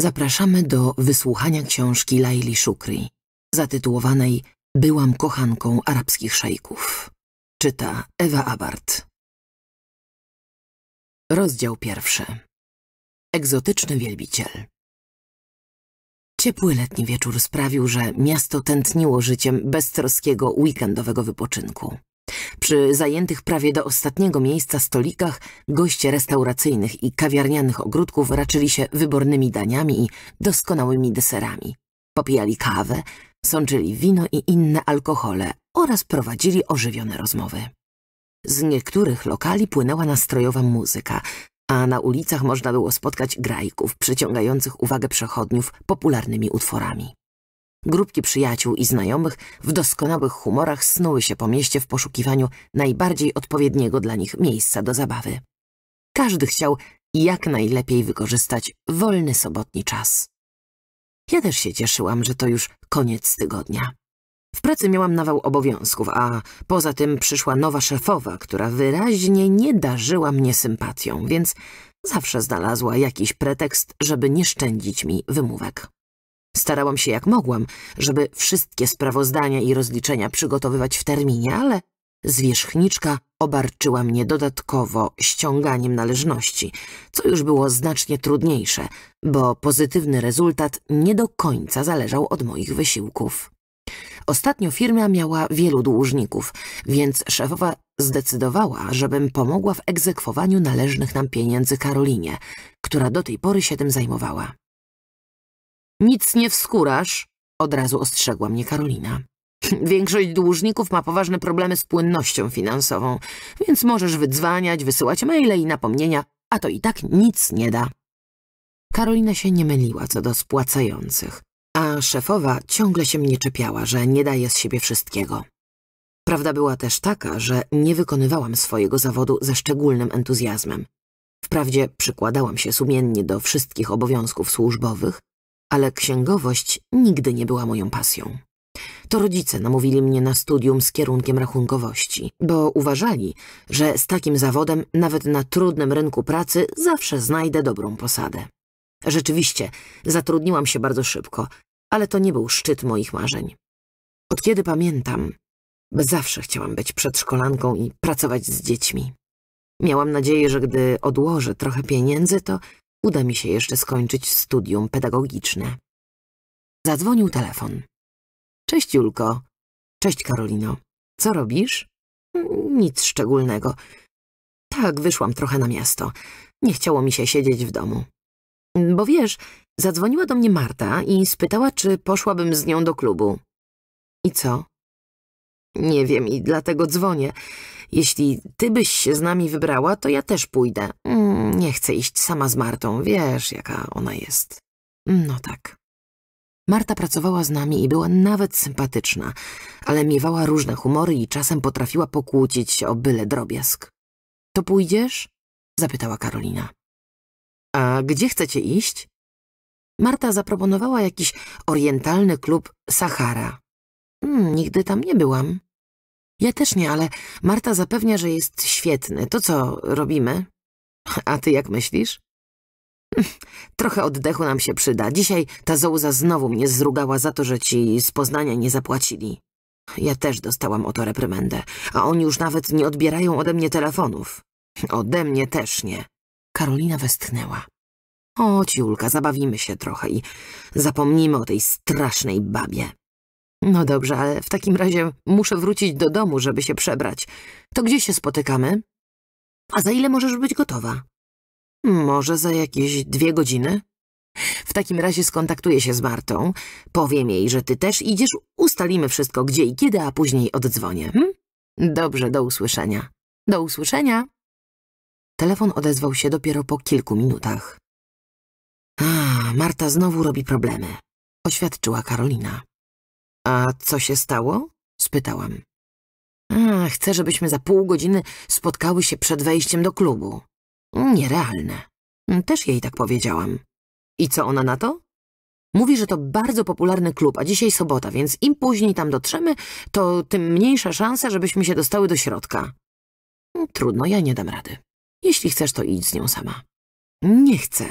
Zapraszamy do wysłuchania książki Laili Szukri, zatytułowanej Byłam kochanką arabskich szejków. Czyta Ewa Abart. Rozdział pierwszy. Egzotyczny wielbiciel. Ciepły letni wieczór sprawił, że miasto tętniło życiem beztroskiego weekendowego wypoczynku. Przy zajętych prawie do ostatniego miejsca stolikach goście restauracyjnych i kawiarnianych ogródków raczyli się wybornymi daniami i doskonałymi deserami. Popijali kawę, sączyli wino i inne alkohole oraz prowadzili ożywione rozmowy. Z niektórych lokali płynęła nastrojowa muzyka, a na ulicach można było spotkać grajków przyciągających uwagę przechodniów popularnymi utworami. Grupki przyjaciół i znajomych w doskonałych humorach snuły się po mieście w poszukiwaniu najbardziej odpowiedniego dla nich miejsca do zabawy. Każdy chciał jak najlepiej wykorzystać wolny sobotni czas. Ja też się cieszyłam, że to już koniec tygodnia. W pracy miałam nawał obowiązków, a poza tym przyszła nowa szefowa, która wyraźnie nie darzyła mnie sympatią, więc zawsze znalazła jakiś pretekst, żeby nie szczędzić mi wymówek. Starałam się jak mogłam, żeby wszystkie sprawozdania i rozliczenia przygotowywać w terminie, ale zwierzchniczka obarczyła mnie dodatkowo ściąganiem należności, co już było znacznie trudniejsze, bo pozytywny rezultat nie do końca zależał od moich wysiłków. Ostatnio firma miała wielu dłużników, więc szefowa zdecydowała, żebym pomogła w egzekwowaniu należnych nam pieniędzy Karolinie, która do tej pory się tym zajmowała. Nic nie wskurasz, od razu ostrzegła mnie Karolina. Większość dłużników ma poważne problemy z płynnością finansową, więc możesz wydzwaniać, wysyłać maile i napomnienia, a to i tak nic nie da. Karolina się nie myliła co do spłacających, a szefowa ciągle się mnie czepiała, że nie daje z siebie wszystkiego. Prawda była też taka, że nie wykonywałam swojego zawodu ze szczególnym entuzjazmem. Wprawdzie przykładałam się sumiennie do wszystkich obowiązków służbowych, ale księgowość nigdy nie była moją pasją. To rodzice namówili mnie na studium z kierunkiem rachunkowości, bo uważali, że z takim zawodem nawet na trudnym rynku pracy zawsze znajdę dobrą posadę. Rzeczywiście, zatrudniłam się bardzo szybko, ale to nie był szczyt moich marzeń. Od kiedy pamiętam, zawsze chciałam być przedszkolanką i pracować z dziećmi. Miałam nadzieję, że gdy odłożę trochę pieniędzy, to uda mi się jeszcze skończyć studium pedagogiczne. Zadzwonił telefon. Cześć Julko. Cześć Karolino. Co robisz? Nic szczególnego. Tak, wyszłam trochę na miasto. Nie chciało mi się siedzieć w domu. Bo wiesz, zadzwoniła do mnie Marta i spytała, czy poszłabym z nią do klubu. I co? Nie wiem i dlatego dzwonię. Jeśli ty byś się z nami wybrała, to ja też pójdę. Mm, nie chcę iść sama z Martą, wiesz, jaka ona jest. No tak. Marta pracowała z nami i była nawet sympatyczna, ale miewała różne humory i czasem potrafiła pokłócić się o byle drobiazg. To pójdziesz? zapytała Karolina. A gdzie chcecie iść? Marta zaproponowała jakiś orientalny klub Sahara. Hmm, nigdy tam nie byłam. Ja też nie, ale Marta zapewnia, że jest świetny. To co, robimy? A ty jak myślisz? Trochę oddechu nam się przyda. Dzisiaj ta Zouza znowu mnie zrugała za to, że ci z Poznania nie zapłacili. Ja też dostałam o to reprymendę, a oni już nawet nie odbierają ode mnie telefonów. Ode mnie też nie. Karolina westchnęła. O, Ciulka, zabawimy się trochę i zapomnimy o tej strasznej babie. No dobrze, ale w takim razie muszę wrócić do domu, żeby się przebrać. To gdzie się spotykamy? A za ile możesz być gotowa? Może za jakieś dwie godziny? W takim razie skontaktuję się z Martą. Powiem jej, że ty też idziesz, ustalimy wszystko gdzie i kiedy, a później oddzwonię. Hm? Dobrze, do usłyszenia. Do usłyszenia. Telefon odezwał się dopiero po kilku minutach. A, Marta znowu robi problemy, oświadczyła Karolina. A co się stało? spytałam. A, chcę, żebyśmy za pół godziny spotkały się przed wejściem do klubu. Nierealne. Też jej tak powiedziałam. I co ona na to? Mówi, że to bardzo popularny klub, a dzisiaj sobota, więc im później tam dotrzemy, to tym mniejsza szansa, żebyśmy się dostały do środka. Trudno, ja nie dam rady. Jeśli chcesz, to idź z nią sama. Nie chcę.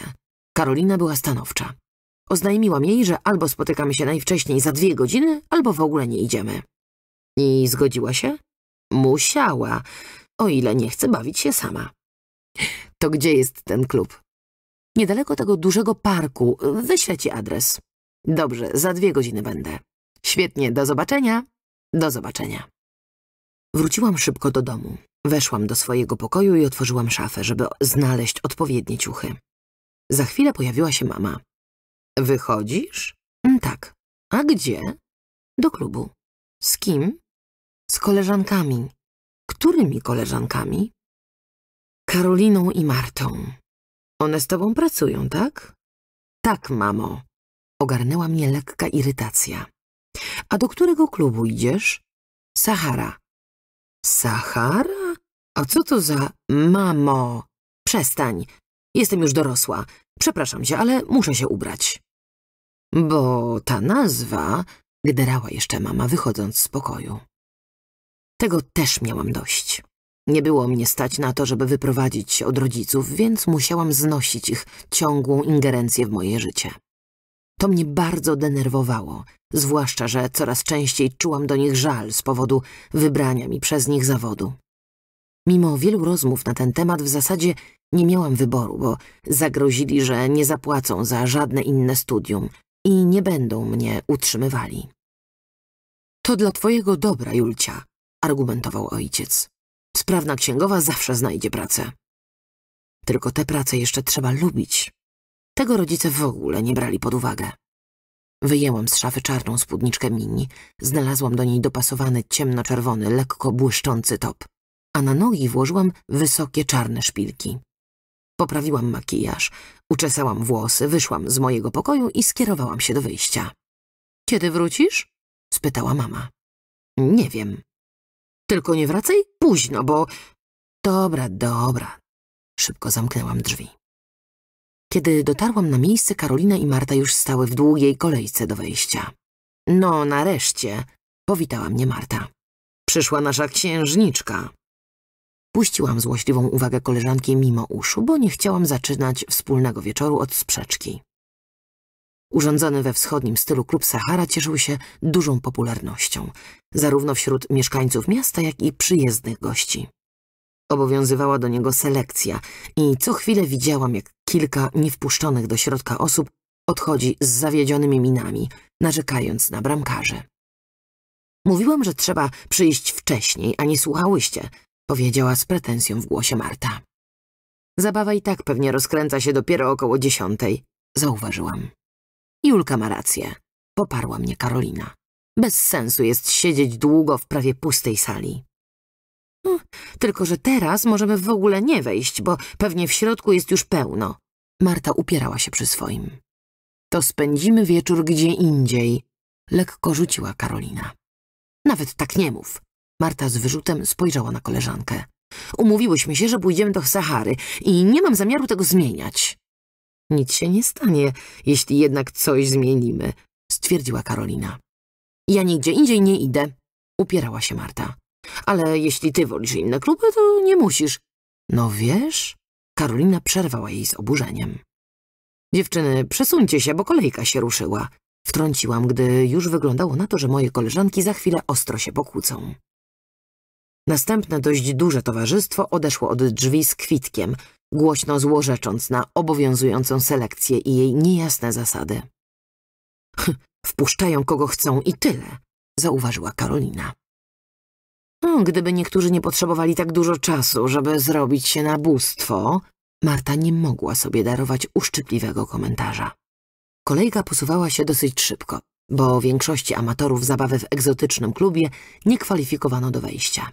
Karolina była stanowcza. Oznajmiłam jej, że albo spotykamy się najwcześniej za dwie godziny, albo w ogóle nie idziemy. I zgodziła się? Musiała, o ile nie chce bawić się sama. To gdzie jest ten klub? Niedaleko tego dużego parku. Wyślę ci adres. Dobrze, za dwie godziny będę. Świetnie, do zobaczenia. Do zobaczenia. Wróciłam szybko do domu. Weszłam do swojego pokoju i otworzyłam szafę, żeby znaleźć odpowiednie ciuchy. Za chwilę pojawiła się mama. Wychodzisz? Mm, tak. A gdzie? Do klubu. Z kim? Z koleżankami. Którymi koleżankami? Karoliną i Martą. One z tobą pracują, tak? Tak, mamo. Ogarnęła mnie lekka irytacja. A do którego klubu idziesz? Sahara. Sahara? A co to za... Mamo! Przestań. Jestem już dorosła. Przepraszam cię, ale muszę się ubrać bo ta nazwa... Gderała jeszcze mama, wychodząc z pokoju. Tego też miałam dość. Nie było mnie stać na to, żeby wyprowadzić się od rodziców, więc musiałam znosić ich ciągłą ingerencję w moje życie. To mnie bardzo denerwowało, zwłaszcza, że coraz częściej czułam do nich żal z powodu wybrania mi przez nich zawodu. Mimo wielu rozmów na ten temat w zasadzie nie miałam wyboru, bo zagrozili, że nie zapłacą za żadne inne studium, i nie będą mnie utrzymywali. To dla twojego dobra, Julcia, argumentował ojciec. Sprawna księgowa zawsze znajdzie pracę. Tylko tę pracę jeszcze trzeba lubić. Tego rodzice w ogóle nie brali pod uwagę. Wyjęłam z szafy czarną spódniczkę mini. Znalazłam do niej dopasowany ciemnoczerwony, lekko błyszczący top, a na nogi włożyłam wysokie czarne szpilki. Poprawiłam makijaż, uczesałam włosy, wyszłam z mojego pokoju i skierowałam się do wyjścia. Kiedy wrócisz? spytała mama. Nie wiem. Tylko nie wracaj późno, bo... Dobra, dobra. Szybko zamknęłam drzwi. Kiedy dotarłam na miejsce, Karolina i Marta już stały w długiej kolejce do wejścia. No, nareszcie, powitała mnie Marta. Przyszła nasza księżniczka. Puściłam złośliwą uwagę koleżanki mimo uszu, bo nie chciałam zaczynać wspólnego wieczoru od sprzeczki. Urządzony we wschodnim stylu klub Sahara cieszył się dużą popularnością, zarówno wśród mieszkańców miasta, jak i przyjezdnych gości. Obowiązywała do niego selekcja i co chwilę widziałam, jak kilka niewpuszczonych do środka osób odchodzi z zawiedzionymi minami, narzekając na bramkarze. Mówiłam, że trzeba przyjść wcześniej, a nie słuchałyście, powiedziała z pretensją w głosie Marta. Zabawa i tak pewnie rozkręca się dopiero około dziesiątej, zauważyłam. Julka ma rację, poparła mnie Karolina. Bez sensu jest siedzieć długo w prawie pustej sali. No, tylko, że teraz możemy w ogóle nie wejść, bo pewnie w środku jest już pełno. Marta upierała się przy swoim. To spędzimy wieczór gdzie indziej, lekko rzuciła Karolina. Nawet tak nie mów, Marta z wyrzutem spojrzała na koleżankę. Umówiłyśmy się, że pójdziemy do Sahary i nie mam zamiaru tego zmieniać. Nic się nie stanie, jeśli jednak coś zmienimy, stwierdziła Karolina. Ja nigdzie indziej nie idę, upierała się Marta. Ale jeśli ty wolisz inne kluby, to nie musisz. No wiesz, Karolina przerwała jej z oburzeniem. Dziewczyny, przesuńcie się, bo kolejka się ruszyła. Wtrąciłam, gdy już wyglądało na to, że moje koleżanki za chwilę ostro się pokłócą. Następne dość duże towarzystwo odeszło od drzwi z kwitkiem, głośno złorzecząc na obowiązującą selekcję i jej niejasne zasady. Wpuszczają kogo chcą i tyle, zauważyła Karolina. No, gdyby niektórzy nie potrzebowali tak dużo czasu, żeby zrobić się na bóstwo, Marta nie mogła sobie darować uszczypliwego komentarza. Kolejka posuwała się dosyć szybko, bo większości amatorów zabawy w egzotycznym klubie nie kwalifikowano do wejścia.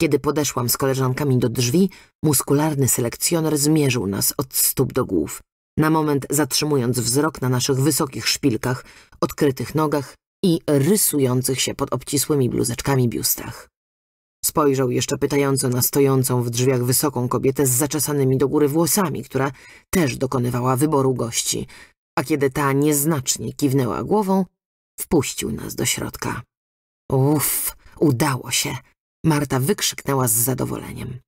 Kiedy podeszłam z koleżankami do drzwi, muskularny selekcjoner zmierzył nas od stóp do głów, na moment zatrzymując wzrok na naszych wysokich szpilkach, odkrytych nogach i rysujących się pod obcisłymi bluzeczkami biustach. Spojrzał jeszcze pytająco na stojącą w drzwiach wysoką kobietę z zaczesanymi do góry włosami, która też dokonywała wyboru gości, a kiedy ta nieznacznie kiwnęła głową, wpuścił nas do środka. Uff, udało się! Marta wykrzyknęła z zadowoleniem.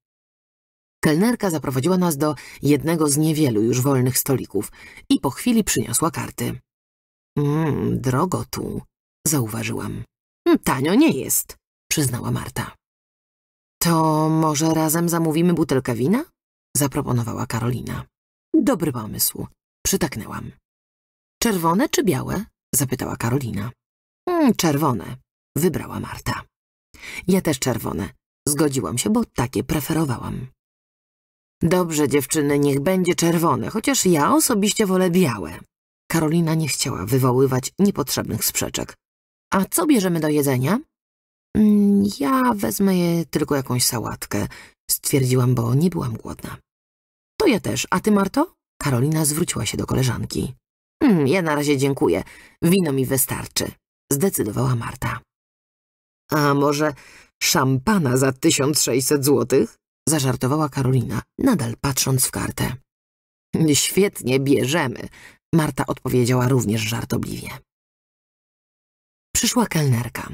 Kelnerka zaprowadziła nas do jednego z niewielu już wolnych stolików i po chwili przyniosła karty. Mmm, drogo tu, zauważyłam. Mm, tanio nie jest, przyznała Marta. To może razem zamówimy butelkę wina? zaproponowała Karolina. Dobry pomysł, przytaknęłam. Czerwone czy białe? zapytała Karolina. Mm, czerwone, wybrała Marta. Ja też czerwone. Zgodziłam się, bo takie preferowałam. Dobrze, dziewczyny, niech będzie czerwone, chociaż ja osobiście wolę białe. Karolina nie chciała wywoływać niepotrzebnych sprzeczek. A co bierzemy do jedzenia? Mm, ja wezmę tylko jakąś sałatkę, stwierdziłam, bo nie byłam głodna. To ja też, a ty, Marto? Karolina zwróciła się do koleżanki. Mm, ja na razie dziękuję, wino mi wystarczy, zdecydowała Marta. A może szampana za 1600 złotych? Zażartowała Karolina, nadal patrząc w kartę. Świetnie, bierzemy, Marta odpowiedziała również żartobliwie. Przyszła kelnerka.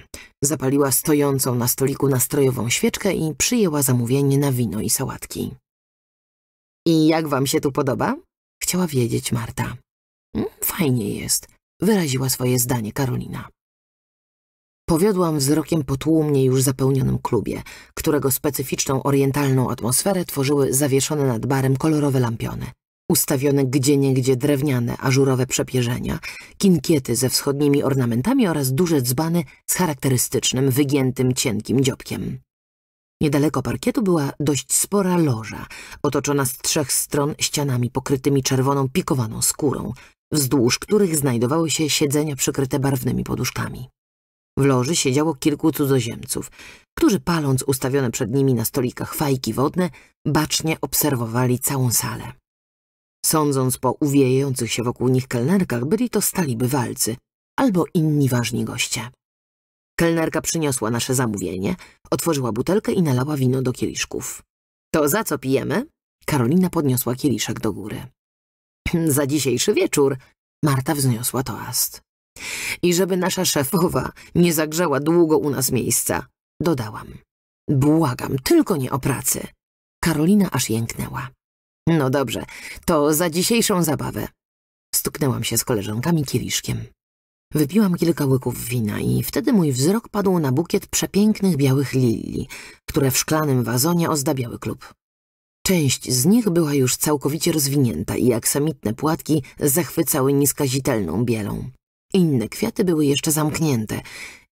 Zapaliła stojącą na stoliku nastrojową świeczkę i przyjęła zamówienie na wino i sałatki. I jak wam się tu podoba? Chciała wiedzieć Marta. Mm, fajnie jest, wyraziła swoje zdanie Karolina. Powiodłam wzrokiem po tłumnie już zapełnionym klubie, którego specyficzną orientalną atmosferę tworzyły zawieszone nad barem kolorowe lampiony. Ustawione gdzieniegdzie drewniane, ażurowe przepierzenia, kinkiety ze wschodnimi ornamentami oraz duże dzbany z charakterystycznym, wygiętym, cienkim dziobkiem. Niedaleko parkietu była dość spora loża, otoczona z trzech stron ścianami pokrytymi czerwoną pikowaną skórą, wzdłuż których znajdowały się siedzenia przykryte barwnymi poduszkami. W loży siedziało kilku cudzoziemców, którzy paląc ustawione przed nimi na stolikach fajki wodne, bacznie obserwowali całą salę. Sądząc po uwijających się wokół nich kelnerkach, byli to stali bywalcy albo inni ważni goście. Kelnerka przyniosła nasze zamówienie, otworzyła butelkę i nalała wino do kieliszków. To za co pijemy? Karolina podniosła kieliszek do góry. za dzisiejszy wieczór Marta wzniosła toast i żeby nasza szefowa nie zagrzała długo u nas miejsca. Dodałam. Błagam, tylko nie o pracy. Karolina aż jęknęła. No dobrze, to za dzisiejszą zabawę. Stuknęłam się z koleżankami kieliszkiem. Wypiłam kilka łyków wina i wtedy mój wzrok padł na bukiet przepięknych białych lili, które w szklanym wazonie ozdabiały klub. Część z nich była już całkowicie rozwinięta i aksamitne płatki zachwycały nieskazitelną bielą. Inne kwiaty były jeszcze zamknięte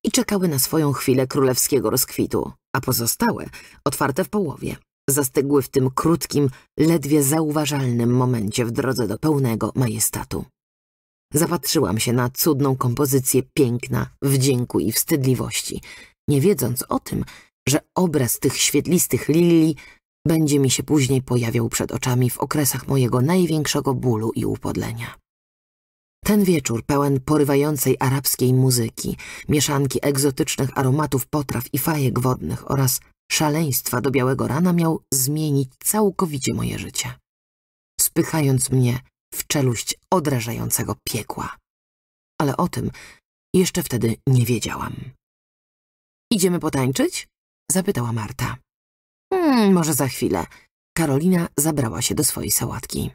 i czekały na swoją chwilę królewskiego rozkwitu, a pozostałe otwarte w połowie. Zastygły w tym krótkim, ledwie zauważalnym momencie w drodze do pełnego majestatu. Zapatrzyłam się na cudną kompozycję piękna, wdzięku i wstydliwości, nie wiedząc o tym, że obraz tych świetlistych lili będzie mi się później pojawiał przed oczami w okresach mojego największego bólu i upodlenia. Ten wieczór pełen porywającej arabskiej muzyki, mieszanki egzotycznych aromatów potraw i fajek wodnych oraz szaleństwa do białego rana miał zmienić całkowicie moje życie, spychając mnie w czeluść odrażającego piekła. Ale o tym jeszcze wtedy nie wiedziałam. Idziemy potańczyć? Zapytała Marta. Hmm, może za chwilę. Karolina zabrała się do swojej sałatki.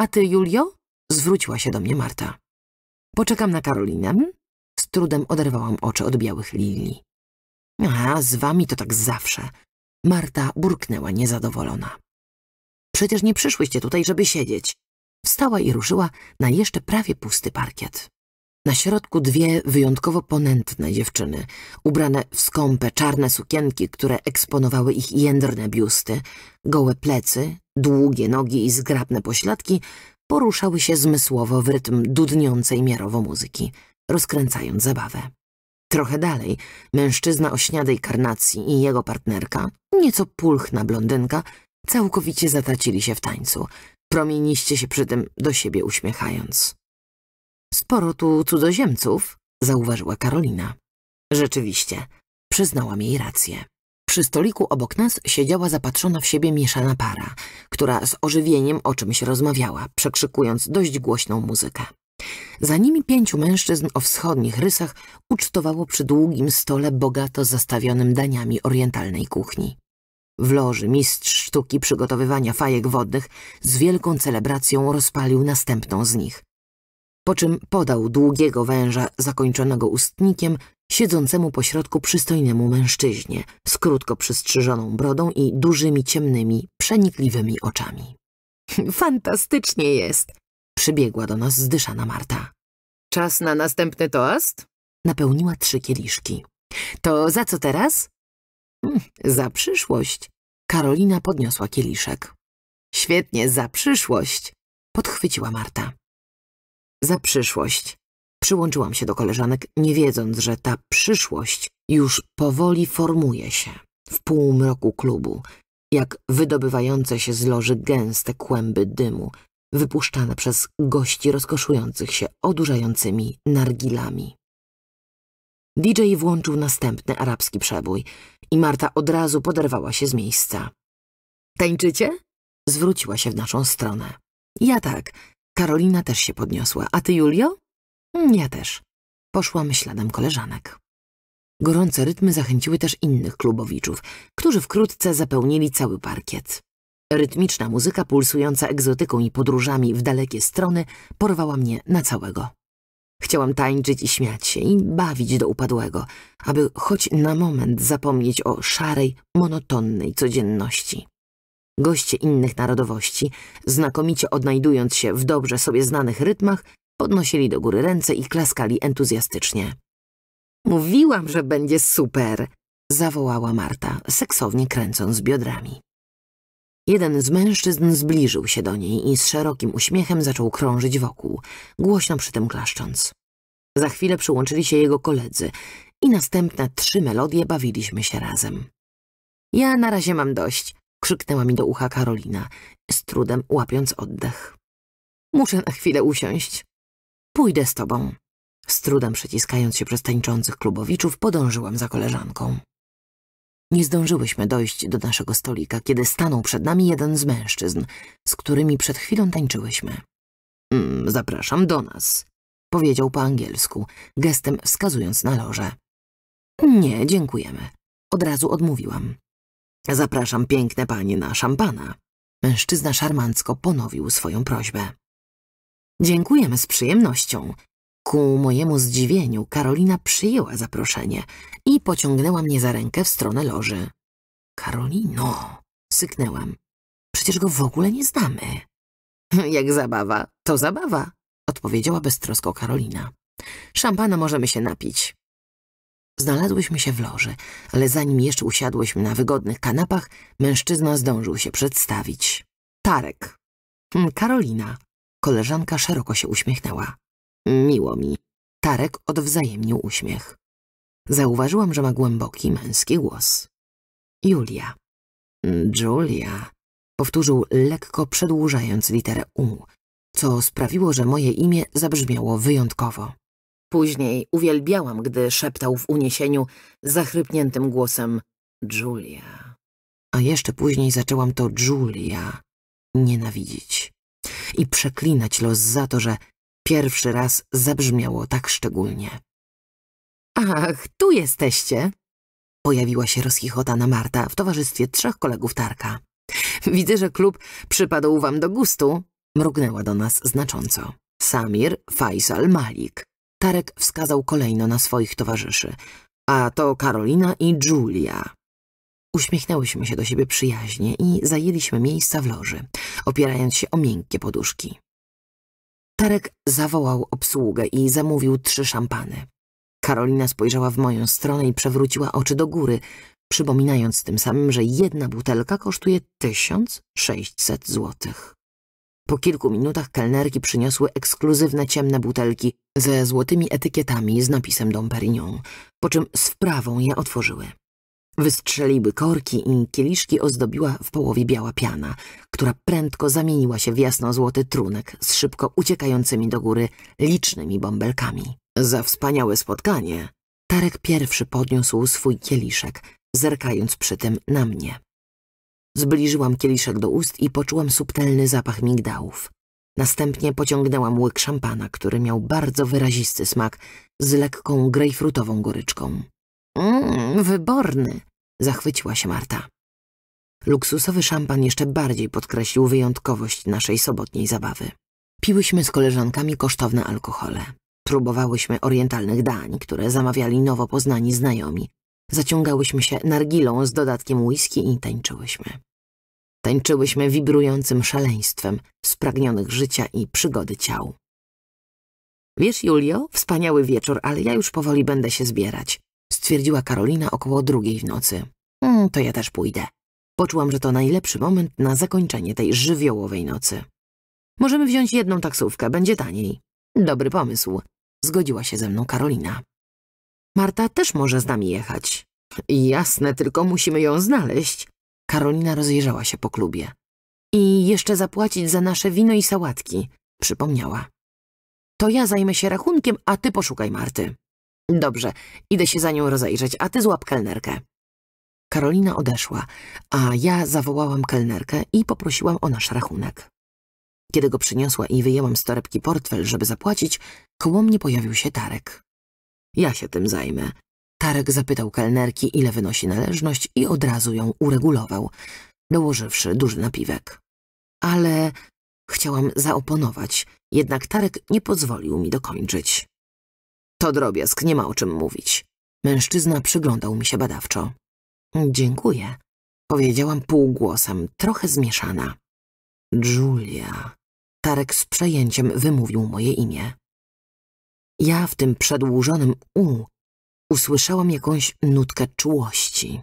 A ty, Julio? Zwróciła się do mnie Marta. Poczekam na Karolinę? Z trudem oderwałam oczy od białych lilii. A, z wami to tak zawsze. Marta burknęła niezadowolona. Przecież nie przyszłyście tutaj, żeby siedzieć. Wstała i ruszyła na jeszcze prawie pusty parkiet. Na środku dwie wyjątkowo ponętne dziewczyny, ubrane w skąpe, czarne sukienki, które eksponowały ich jędrne biusty, gołe plecy, długie nogi i zgrabne pośladki, poruszały się zmysłowo w rytm dudniącej miarowo muzyki, rozkręcając zabawę. Trochę dalej mężczyzna o śniadej karnacji i jego partnerka, nieco pulchna blondynka, całkowicie zatracili się w tańcu, promieniście się przy tym do siebie uśmiechając. Sporo tu cudzoziemców, zauważyła Karolina. Rzeczywiście, przyznałam jej rację. Przy stoliku obok nas siedziała zapatrzona w siebie mieszana para, która z ożywieniem o czymś rozmawiała, przekrzykując dość głośną muzykę. Za nimi pięciu mężczyzn o wschodnich rysach ucztowało przy długim stole bogato zastawionym daniami orientalnej kuchni. W loży mistrz sztuki przygotowywania fajek wodnych z wielką celebracją rozpalił następną z nich. Po czym podał długiego węża zakończonego ustnikiem siedzącemu pośrodku przystojnemu mężczyźnie z krótko przystrzyżoną brodą i dużymi, ciemnymi, przenikliwymi oczami. Fantastycznie jest! Przybiegła do nas zdyszana Marta. Czas na następny toast? Napełniła trzy kieliszki. To za co teraz? Hmm, za przyszłość. Karolina podniosła kieliszek. Świetnie, za przyszłość. Podchwyciła Marta. Za przyszłość. Przyłączyłam się do koleżanek, nie wiedząc, że ta przyszłość już powoli formuje się w półmroku klubu, jak wydobywające się z loży gęste kłęby dymu, wypuszczane przez gości rozkoszujących się odurzającymi nargilami. DJ włączył następny arabski przebój i Marta od razu poderwała się z miejsca. Tańczycie? Zwróciła się w naszą stronę. Ja tak. Karolina też się podniosła. A ty, Julio? Ja też. Poszłam śladem koleżanek. Gorące rytmy zachęciły też innych klubowiczów, którzy wkrótce zapełnili cały parkiet. Rytmiczna muzyka pulsująca egzotyką i podróżami w dalekie strony porwała mnie na całego. Chciałam tańczyć i śmiać się i bawić do upadłego, aby choć na moment zapomnieć o szarej, monotonnej codzienności. Goście innych narodowości, znakomicie odnajdując się w dobrze sobie znanych rytmach, Podnosili do góry ręce i klaskali entuzjastycznie. Mówiłam, że będzie super! zawołała Marta, seksownie kręcąc biodrami. Jeden z mężczyzn zbliżył się do niej i z szerokim uśmiechem zaczął krążyć wokół, głośno przy tym klaszcząc. Za chwilę przyłączyli się jego koledzy i następne trzy melodie bawiliśmy się razem. Ja na razie mam dość, krzyknęła mi do ucha Karolina, z trudem łapiąc oddech. Muszę na chwilę usiąść. Pójdę z tobą. Z trudem przeciskając się przez tańczących klubowiczów, podążyłam za koleżanką. Nie zdążyłyśmy dojść do naszego stolika, kiedy stanął przed nami jeden z mężczyzn, z którymi przed chwilą tańczyłyśmy. Mm, zapraszam do nas, powiedział po angielsku, gestem wskazując na loże. Nie, dziękujemy. Od razu odmówiłam. Zapraszam piękne panie na szampana. Mężczyzna szarmancko ponowił swoją prośbę. Dziękujemy z przyjemnością. Ku mojemu zdziwieniu Karolina przyjęła zaproszenie i pociągnęła mnie za rękę w stronę loży. Karolino, syknęłam. Przecież go w ogóle nie znamy. Jak zabawa, to zabawa, odpowiedziała beztrosko Karolina. Szampana możemy się napić. Znalazłyśmy się w loży, ale zanim jeszcze usiadłyśmy na wygodnych kanapach, mężczyzna zdążył się przedstawić. Tarek. Hmm, Karolina. Koleżanka szeroko się uśmiechnęła. Miło mi. Tarek odwzajemnił uśmiech. Zauważyłam, że ma głęboki męski głos. Julia. Julia. Powtórzył lekko przedłużając literę U, co sprawiło, że moje imię zabrzmiało wyjątkowo. Później uwielbiałam, gdy szeptał w uniesieniu zachrypniętym głosem Julia. A jeszcze później zaczęłam to Julia nienawidzić i przeklinać los za to, że pierwszy raz zabrzmiało tak szczególnie. Ach, tu jesteście! Pojawiła się rozchichotana Marta w towarzystwie trzech kolegów Tarka. Widzę, że klub przypadł wam do gustu. Mrugnęła do nas znacząco. Samir, Faisal, Malik. Tarek wskazał kolejno na swoich towarzyszy. A to Karolina i Julia. Uśmiechnęłyśmy się do siebie przyjaźnie i zajęliśmy miejsca w loży, opierając się o miękkie poduszki. Tarek zawołał obsługę i zamówił trzy szampany. Karolina spojrzała w moją stronę i przewróciła oczy do góry, przypominając tym samym, że jedna butelka kosztuje 1600 złotych. Po kilku minutach kelnerki przyniosły ekskluzywne ciemne butelki ze złotymi etykietami z napisem Dom Perignon, po czym z wprawą je otworzyły. Wystrzeliły korki i kieliszki ozdobiła w połowie biała piana, która prędko zamieniła się w jasno-złoty trunek z szybko uciekającymi do góry licznymi bąbelkami. Za wspaniałe spotkanie Tarek pierwszy podniósł swój kieliszek, zerkając przy tym na mnie. Zbliżyłam kieliszek do ust i poczułam subtelny zapach migdałów. Następnie pociągnęłam łyk szampana, który miał bardzo wyrazisty smak z lekką grejfrutową goryczką. Mm, wyborny, zachwyciła się Marta. Luksusowy szampan jeszcze bardziej podkreślił wyjątkowość naszej sobotniej zabawy. Piłyśmy z koleżankami kosztowne alkohole. Próbowałyśmy orientalnych dań, które zamawiali nowo poznani znajomi. Zaciągałyśmy się nargilą z dodatkiem whisky i tańczyłyśmy. Tańczyłyśmy wibrującym szaleństwem, spragnionych życia i przygody ciał. Wiesz, Julio, wspaniały wieczór, ale ja już powoli będę się zbierać stwierdziła Karolina około drugiej w nocy. Mm, to ja też pójdę. Poczułam, że to najlepszy moment na zakończenie tej żywiołowej nocy. Możemy wziąć jedną taksówkę, będzie taniej. Dobry pomysł, zgodziła się ze mną Karolina. Marta też może z nami jechać. Jasne, tylko musimy ją znaleźć. Karolina rozejrzała się po klubie. I jeszcze zapłacić za nasze wino i sałatki, przypomniała. To ja zajmę się rachunkiem, a ty poszukaj Marty. Dobrze, idę się za nią rozejrzeć, a ty złap kelnerkę. Karolina odeszła, a ja zawołałam kelnerkę i poprosiłam o nasz rachunek. Kiedy go przyniosła i wyjęłam z torebki portfel, żeby zapłacić, koło mnie pojawił się Tarek. Ja się tym zajmę. Tarek zapytał kelnerki, ile wynosi należność i od razu ją uregulował, dołożywszy duży napiwek. Ale chciałam zaoponować, jednak Tarek nie pozwolił mi dokończyć. To drobiazg, nie ma o czym mówić. Mężczyzna przyglądał mi się badawczo. Dziękuję, powiedziałam półgłosem, trochę zmieszana. Julia. Tarek z przejęciem wymówił moje imię. Ja w tym przedłużonym u usłyszałam jakąś nutkę czułości.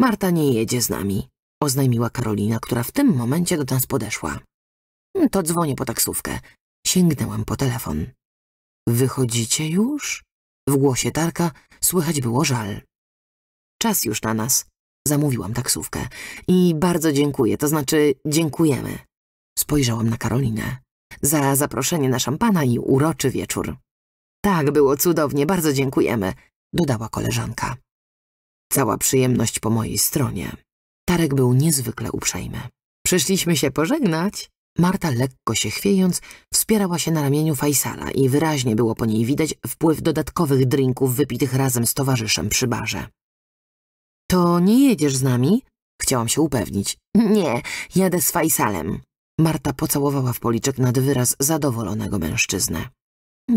Marta nie jedzie z nami, oznajmiła Karolina, która w tym momencie do nas podeszła. To dzwonię po taksówkę. Sięgnęłam po telefon. Wychodzicie już? W głosie Tarka słychać było żal. Czas już na nas. Zamówiłam taksówkę. I bardzo dziękuję, to znaczy dziękujemy. Spojrzałam na Karolinę. Za zaproszenie na szampana i uroczy wieczór. Tak, było cudownie, bardzo dziękujemy, dodała koleżanka. Cała przyjemność po mojej stronie. Tarek był niezwykle uprzejmy. Przyszliśmy się pożegnać. Marta, lekko się chwiejąc, wspierała się na ramieniu Fajsala i wyraźnie było po niej widać wpływ dodatkowych drinków wypitych razem z towarzyszem przy barze. To nie jedziesz z nami? Chciałam się upewnić. Nie, jadę z Fajsalem. Marta pocałowała w policzek nad wyraz zadowolonego mężczyznę.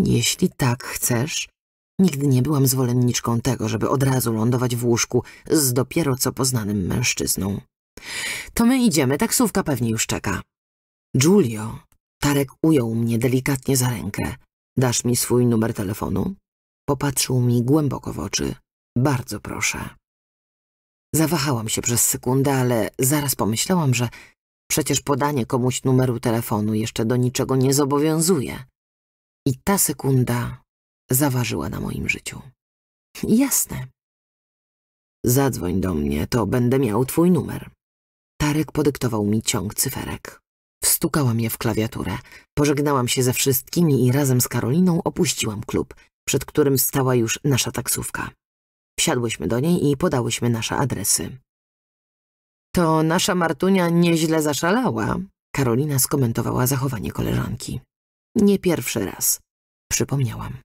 Jeśli tak chcesz. Nigdy nie byłam zwolenniczką tego, żeby od razu lądować w łóżku z dopiero co poznanym mężczyzną. To my idziemy, taksówka pewnie już czeka. Giulio, Tarek ujął mnie delikatnie za rękę. Dasz mi swój numer telefonu? Popatrzył mi głęboko w oczy. Bardzo proszę. Zawahałam się przez sekundę, ale zaraz pomyślałam, że przecież podanie komuś numeru telefonu jeszcze do niczego nie zobowiązuje. I ta sekunda zaważyła na moim życiu. Jasne. Zadzwoń do mnie, to będę miał twój numer. Tarek podyktował mi ciąg cyferek stukałam je w klawiaturę. Pożegnałam się ze wszystkimi i razem z Karoliną opuściłam klub, przed którym stała już nasza taksówka. Wsiadłyśmy do niej i podałyśmy nasze adresy. To nasza Martunia nieźle zaszalała, Karolina skomentowała zachowanie koleżanki. Nie pierwszy raz, przypomniałam.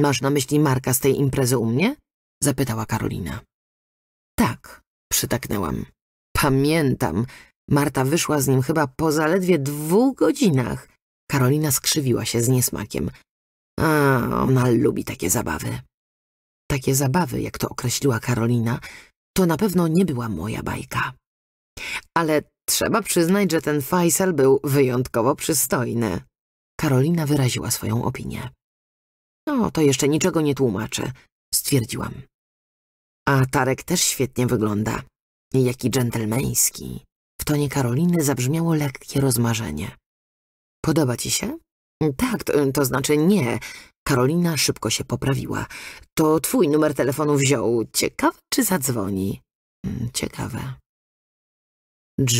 Masz na myśli Marka z tej imprezy u mnie? zapytała Karolina. Tak, przytaknęłam. Pamiętam, Marta wyszła z nim chyba po zaledwie dwóch godzinach. Karolina skrzywiła się z niesmakiem. A, ona lubi takie zabawy. Takie zabawy, jak to określiła Karolina, to na pewno nie była moja bajka. Ale trzeba przyznać, że ten Faisal był wyjątkowo przystojny. Karolina wyraziła swoją opinię. No, to jeszcze niczego nie tłumaczę. stwierdziłam. A Tarek też świetnie wygląda. Jaki dżentelmeński tonie Karoliny zabrzmiało lekkie rozmarzenie. Podoba ci się? Tak, to, to znaczy nie. Karolina szybko się poprawiła. To twój numer telefonu wziął. Ciekawe, czy zadzwoni. Mm, ciekawe.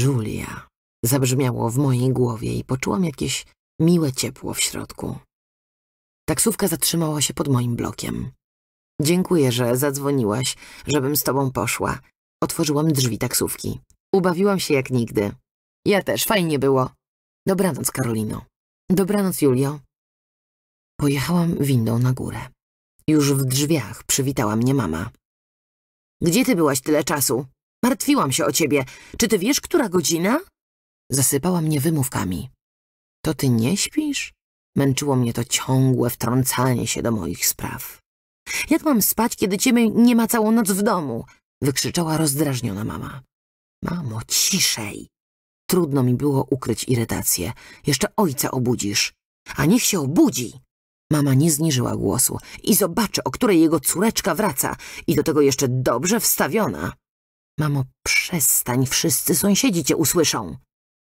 Julia. Zabrzmiało w mojej głowie i poczułam jakieś miłe ciepło w środku. Taksówka zatrzymała się pod moim blokiem. Dziękuję, że zadzwoniłaś, żebym z tobą poszła. Otworzyłam drzwi taksówki. Ubawiłam się jak nigdy. Ja też, fajnie było. Dobranoc, Karolino. Dobranoc, Julio. Pojechałam windą na górę. Już w drzwiach przywitała mnie mama. Gdzie ty byłaś tyle czasu? Martwiłam się o ciebie. Czy ty wiesz, która godzina? Zasypała mnie wymówkami. To ty nie śpisz? Męczyło mnie to ciągłe wtrącanie się do moich spraw. Jak mam spać, kiedy ciebie nie ma całą noc w domu? Wykrzyczała rozdrażniona mama. Mamo, ciszej. Trudno mi było ukryć irytację. Jeszcze ojca obudzisz. A niech się obudzi. Mama nie zniżyła głosu i zobaczy, o której jego córeczka wraca i do tego jeszcze dobrze wstawiona. Mamo, przestań, wszyscy sąsiedzi cię usłyszą.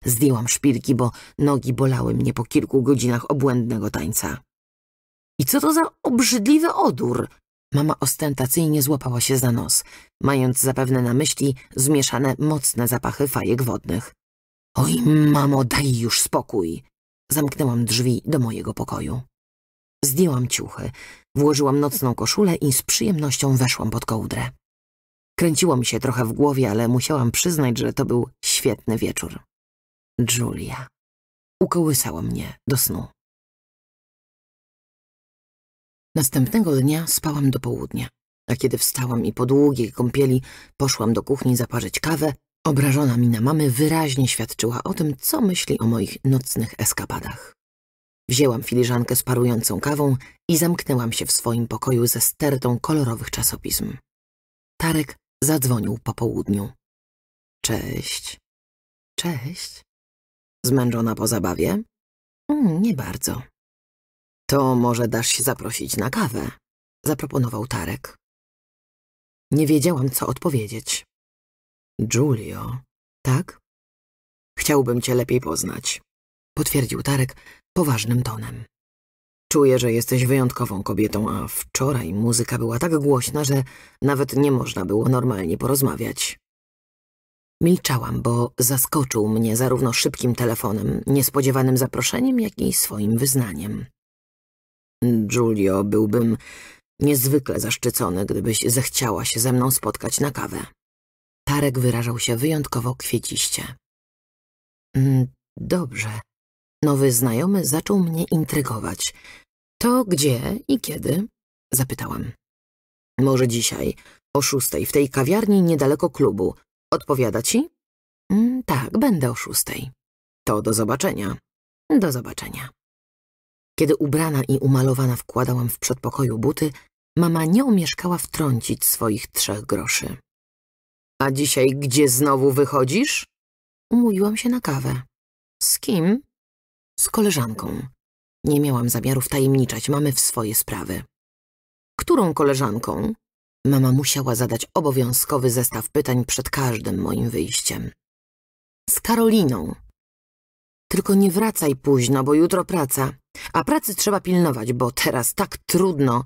Zdjęłam szpilki, bo nogi bolały mnie po kilku godzinach obłędnego tańca. I co to za obrzydliwy odór? Mama ostentacyjnie złapała się za nos, mając zapewne na myśli zmieszane mocne zapachy fajek wodnych. Oj, mamo, daj już spokój! Zamknęłam drzwi do mojego pokoju. Zdjęłam ciuchy, włożyłam nocną koszulę i z przyjemnością weszłam pod kołdrę. Kręciło mi się trochę w głowie, ale musiałam przyznać, że to był świetny wieczór. Julia. Ukołysała mnie do snu. Następnego dnia spałam do południa, a kiedy wstałam i po długiej kąpieli poszłam do kuchni zaparzyć kawę, obrażona mina mamy wyraźnie świadczyła o tym, co myśli o moich nocnych eskapadach. Wzięłam filiżankę z parującą kawą i zamknęłam się w swoim pokoju ze stertą kolorowych czasopism. Tarek zadzwonił po południu. Cześć. Cześć. Zmęczona po zabawie? Mm, nie bardzo. To może dasz się zaprosić na kawę, zaproponował Tarek. Nie wiedziałam, co odpowiedzieć. Giulio, tak? Chciałbym cię lepiej poznać, potwierdził Tarek poważnym tonem. Czuję, że jesteś wyjątkową kobietą, a wczoraj muzyka była tak głośna, że nawet nie można było normalnie porozmawiać. Milczałam, bo zaskoczył mnie zarówno szybkim telefonem, niespodziewanym zaproszeniem, jak i swoim wyznaniem. Julio, byłbym niezwykle zaszczycony, gdybyś zechciała się ze mną spotkać na kawę. Tarek wyrażał się wyjątkowo kwieciście. Mm, dobrze. Nowy znajomy zaczął mnie intrygować. To gdzie i kiedy? Zapytałam. Może dzisiaj, o szóstej, w tej kawiarni niedaleko klubu. Odpowiada ci? Mm, tak, będę o szóstej. To do zobaczenia. Do zobaczenia. Kiedy ubrana i umalowana wkładałam w przedpokoju buty, mama nie omieszkała wtrącić swoich trzech groszy. A dzisiaj gdzie znowu wychodzisz? Umówiłam się na kawę. Z kim? Z koleżanką. Nie miałam zamiaru wtajemniczać mamy w swoje sprawy. Którą koleżanką? Mama musiała zadać obowiązkowy zestaw pytań przed każdym moim wyjściem. Z Karoliną, tylko nie wracaj późno, bo jutro praca. A pracy trzeba pilnować, bo teraz tak trudno.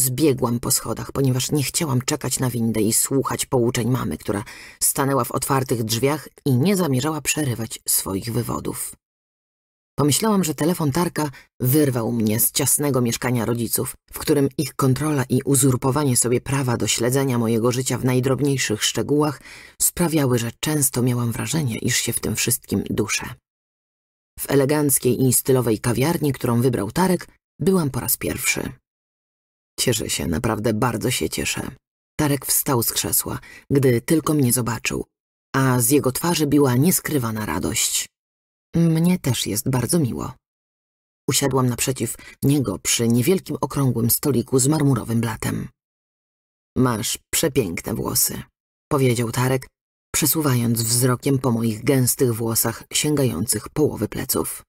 Zbiegłam po schodach, ponieważ nie chciałam czekać na windę i słuchać pouczeń mamy, która stanęła w otwartych drzwiach i nie zamierzała przerywać swoich wywodów. Pomyślałam, że telefon Tarka wyrwał mnie z ciasnego mieszkania rodziców, w którym ich kontrola i uzurpowanie sobie prawa do śledzenia mojego życia w najdrobniejszych szczegółach sprawiały, że często miałam wrażenie, iż się w tym wszystkim duszę. W eleganckiej i stylowej kawiarni, którą wybrał Tarek, byłam po raz pierwszy. Cieszę się, naprawdę bardzo się cieszę. Tarek wstał z krzesła, gdy tylko mnie zobaczył, a z jego twarzy biła nieskrywana radość. Mnie też jest bardzo miło. Usiadłam naprzeciw niego przy niewielkim okrągłym stoliku z marmurowym blatem. Masz przepiękne włosy, powiedział Tarek, przesuwając wzrokiem po moich gęstych włosach sięgających połowy pleców.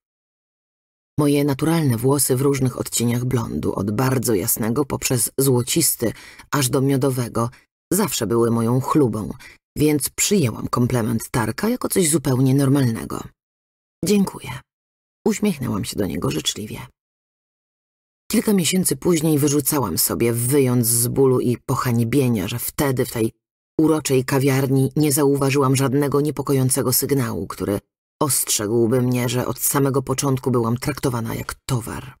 Moje naturalne włosy w różnych odcieniach blondu, od bardzo jasnego poprzez złocisty aż do miodowego, zawsze były moją chlubą, więc przyjęłam komplement Tarka jako coś zupełnie normalnego. Dziękuję. Uśmiechnęłam się do niego życzliwie. Kilka miesięcy później wyrzucałam sobie, wyjąc z bólu i pohańbienia, że wtedy w tej uroczej kawiarni nie zauważyłam żadnego niepokojącego sygnału, który ostrzegłby mnie, że od samego początku byłam traktowana jak towar.